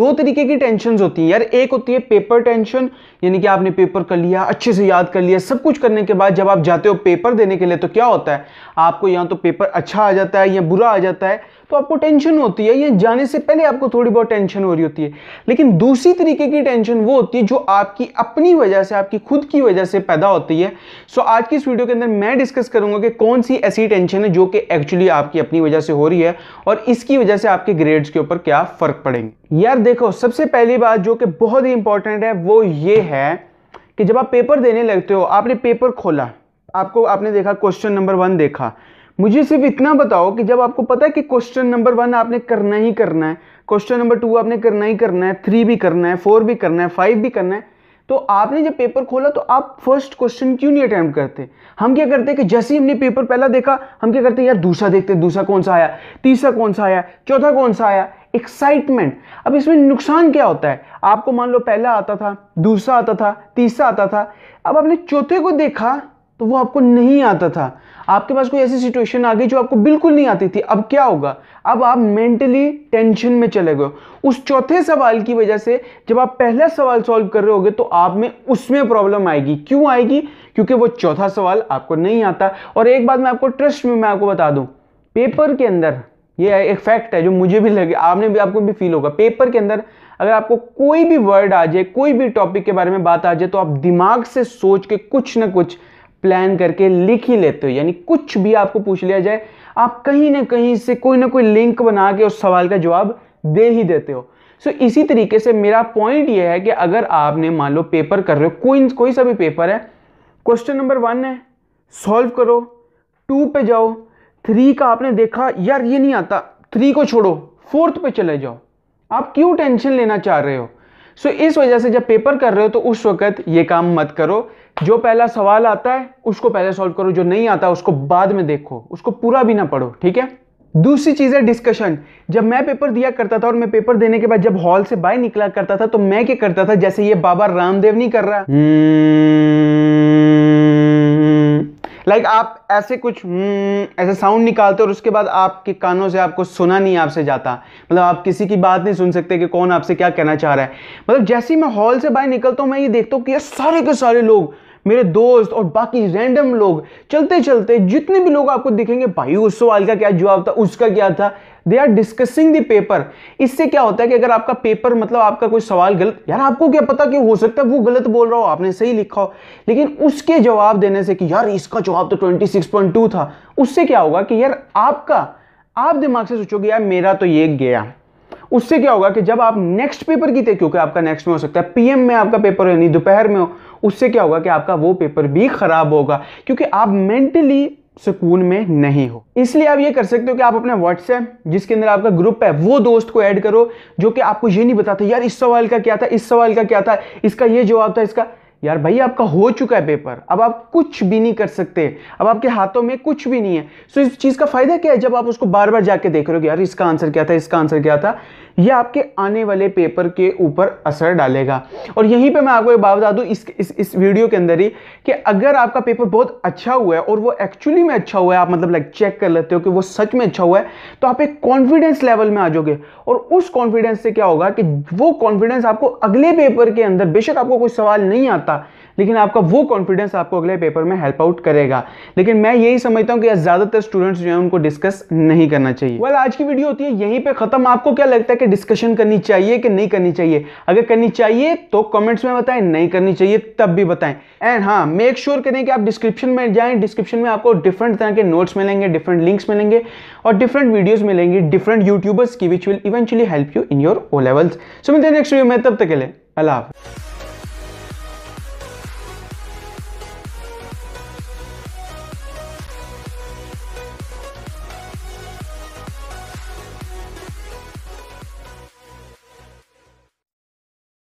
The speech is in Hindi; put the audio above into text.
दो तरीके की टेंशन होती हैं यार एक होती है पेपर टेंशन यानी कि आपने पेपर कर लिया अच्छे से याद कर लिया सब कुछ करने के बाद जब आप जाते हो पेपर देने के लिए तो क्या होता है आपको या तो पेपर अच्छा आ जाता है या बुरा आ जाता है तो आपको टेंशन होती है या जाने से पहले आपको थोड़ी बहुत टेंशन हो रही होती है लेकिन दूसरी तरीके की टेंशन वो होती है जो आपकी अपनी वजह से आपकी खुद की वजह से पैदा होती है सो आज की इस वीडियो के अंदर मैं डिस्कस करूंगा कि कौन सी ऐसी टेंशन है जो कि एक्चुअली आपकी अपनी वजह से हो रही है और इसकी वजह से आपके ग्रेड्स के ऊपर क्या फ़र्क पड़ेंगे यार देखो सबसे पहली बात जो कि बहुत ही इंपॉर्टेंट है वो ये है कि जब आप पेपर देने लगते हो आपने पेपर खोला आपको आपने देखा क्वेश्चन नंबर वन देखा मुझे सिर्फ इतना बताओ कि जब आपको पता है कि क्वेश्चन नंबर वन आपने करना ही करना है क्वेश्चन नंबर टू आपने करना ही करना है थ्री भी करना है फोर भी करना है फाइव भी करना है तो आपने जब पेपर खोला तो आप फर्स्ट क्वेश्चन क्यों नहीं अटैम्प्ट करते हम क्या करते कि जैसे ही हमने पेपर पहला देखा हम क्या करते यार दूसरा देखते दूसरा कौन सा आया तीसरा कौन सा आया चौथा कौन सा आया एक्साइटमेंट अब इसमें नुकसान क्या होता है आपको मान लो पहला आता था दूसरा आता था तीसरा आता था अब आपने चौथे को देखा तो वो आपको नहीं आता था आपके पास कोई ऐसी सिचुएशन आ गई जो आपको बिल्कुल नहीं आती थी अब क्या होगा अब आप मेंटली टेंशन में चले गए उस चौथे सवाल की वजह से जब आप पहला सवाल सॉल्व कर रहे होगे तो आप में उसमें प्रॉब्लम आएगी क्यों आएगी क्योंकि वो चौथा सवाल आपको नहीं आता और एक बात मैं आपको ट्रस्ट में मैं आपको बता दूं पेपर के अंदर ये एक फैक्ट है जो मुझे भी लगे आपने भी आपको भी फील होगा पेपर के अंदर अगर आपको कोई भी वर्ड आ जाए कोई भी टॉपिक के बारे में बात आ जाए तो आप दिमाग से सोच के कुछ ना कुछ प्लान करके लिख ही लेते हो यानी कुछ भी आपको पूछ लिया जाए आप कहीं ना कहीं से कोई ना कोई लिंक बना के उस सवाल का जवाब दे ही देते हो सो so, इसी तरीके से मेरा पॉइंट यह है कि अगर आपने मान लो पेपर कर रहे हो कोई कोई सा भी पेपर है क्वेश्चन नंबर वन है सॉल्व करो टू पे जाओ थ्री का आपने देखा यार ये नहीं आता थ्री को छोड़ो फोर्थ पे चले जाओ आप क्यों टेंशन लेना चाह रहे हो सो so, इस वजह से जब पेपर कर रहे हो तो उस वक्त ये काम मत करो जो पहला सवाल आता है उसको पहले सॉल्व करो जो नहीं आता उसको बाद में देखो उसको पूरा भी ना पढ़ो ठीक है दूसरी चीज़ है डिस्कशन जब मैं पेपर दिया करता था और मैं पेपर देने के बाद जब हॉल से बाहर निकला करता था तो मैं क्या करता था जैसे ये बाबा रामदेव नहीं कर रहा लाइक हम्म, like आप ऐसे कुछ हम्म, ऐसे साउंड निकालते और उसके बाद आपके कानों से आपको सुना नहीं आपसे जाता मतलब आप किसी की बात नहीं सुन सकते कि कौन आपसे क्या कहना चाह रहा है मतलब जैसे ही मैं हॉल से बाहर निकलता हूं मैं ये देखता हूँ कि ये सारे के सारे लोग मेरे दोस्त और बाकी रैंडम लोग चलते चलते जितने भी लोग आपको दिखेंगे भाई उस सवाल का क्या जवाब था उसका क्या था they are discussing their paper इससे क्या होता है कि अगर आपका पेपर मतलब आपका कोई सवाल गलत यार आपको क्या पता कि हो सकता है वो गलत बोल रहा हो आपने सही लिखा हो लेकिन उसके जवाब देने से कि यार इसका जवाब तो 26.2 था उससे क्या होगा कि यार आपका आप दिमाग से सोचोगे यार मेरा तो ये गया उससे क्या होगा कि जब आप नेक्स्ट पेपर की थे क्योंकि आपका नेक्स्ट में हो सकता है पीएम में आपका पेपर हो यानी दोपहर में हो उससे क्या होगा कि आपका वो पेपर भी ख़राब होगा क्योंकि आप मेंटली सुकून में नहीं हो इसलिए आप ये कर सकते हो कि आप अपने व्हाट्सएप जिसके अंदर आपका ग्रुप है वो दोस्त को ऐड करो जो कि आपको ये नहीं बताता यार इस सवाल का क्या था इस सवाल का क्या था इसका ये जवाब था इसका यार भाई आपका हो चुका है पेपर अब आप कुछ भी नहीं कर सकते अब आपके हाथों में कुछ भी नहीं है सो so, इस चीज़ का फायदा क्या है जब आप उसको बार बार जाके देख रहे हो यार इसका आंसर क्या था इसका आंसर क्या था यह आपके आने वाले पेपर के ऊपर असर डालेगा और यहीं पे मैं आपको एक बात बता दूँ इस, इस इस वीडियो के अंदर ही कि अगर आपका पेपर बहुत अच्छा हुआ है और वो एक्चुअली में अच्छा हुआ है आप मतलब लाइक चेक कर लेते हो कि वो सच में अच्छा हुआ है तो आप एक कॉन्फिडेंस लेवल में आ जाओगे और उस कॉन्फिडेंस से क्या होगा कि वो कॉन्फिडेंस आपको अगले पेपर के अंदर बेशक आपको कोई सवाल नहीं आता आता लेकिन आपका वो कॉन्फिडेंस आपको अगले पेपर में हेल्प आउट करेगा लेकिन मैं यही समझता हूँ कि ज़्यादातर स्टूडेंट्स जो है उनको डिस्कस नहीं करना चाहिए वेल well, आज की वीडियो होती है यहीं पर ख़त्म आपको क्या लगता है कि डिस्कशन करनी चाहिए कि नहीं करनी चाहिए अगर करनी चाहिए तो कमेंट्स में बताएं नहीं करनी चाहिए तब भी बताएं एंड हाँ मेक श्योर करें कि आप डिस्क्रिप्शन में जाएं डिस्क्रिप्शन में आपको डिफरेंट तरह के नोट्स मिलेंगे डिफरेंट लिंक्स मिलेंगे और डिफरेंट वीडियोज मिलेंगे डिफरेंट यूट्यूबर्स की which will eventually help you in your O levels so मिलते हैं नेक्स्ट वीडियो में तब तक के लिए अल्लाह